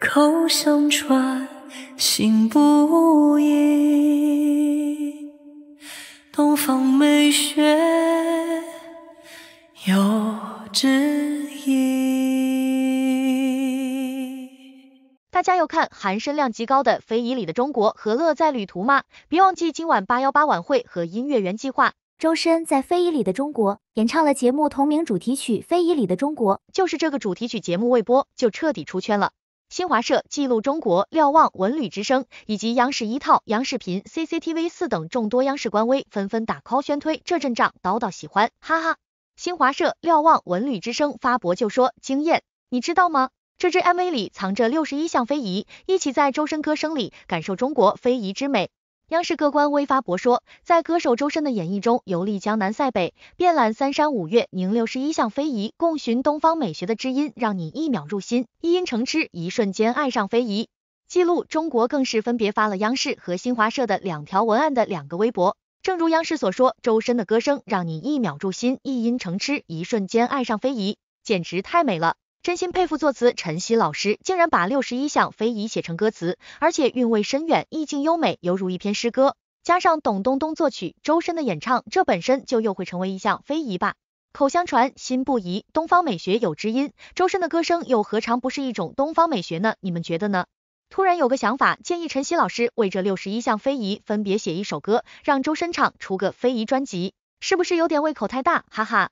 口相传，心不移。东美学有大家有看含身量极高的《非遗里的中国》和《乐在旅途》吗？别忘记今晚八幺八晚会和音乐园计划。周深在《非遗里的中国》演唱了节目同名主题曲《非遗里的中国》，就是这个主题曲，节目未播就彻底出圈了。新华社、记录中国、瞭望文旅之声以及央视一套、央视频、CCTV 四等众多央视官微纷纷打 call 宣推，这阵仗，叨叨喜欢，哈哈。新华社、瞭望文旅之声发博就说惊艳，你知道吗？这支 MV 里藏着六十一项非遗，一起在周深歌声里感受中国非遗之美。央视各官微发博说，在歌手周深的演绎中，游历江南塞北，遍览三山五岳，凝六十一项非遗，共寻东方美学的知音，让你一秒入心，一音成痴，一瞬间爱上非遗。记录中国更是分别发了央视和新华社的两条文案的两个微博。正如央视所说，周深的歌声让你一秒入心，一音成痴，一瞬间爱上非遗，简直太美了。真心佩服作词陈曦老师，竟然把六十一项非遗写成歌词，而且韵味深远，意境优美，犹如一篇诗歌。加上董冬冬作曲，周深的演唱，这本身就又会成为一项非遗吧？口相传，心不移，东方美学有知音。周深的歌声又何尝不是一种东方美学呢？你们觉得呢？突然有个想法，建议陈曦老师为这六十一项非遗分别写一首歌，让周深唱，出个非遗专辑，是不是有点胃口太大？哈哈。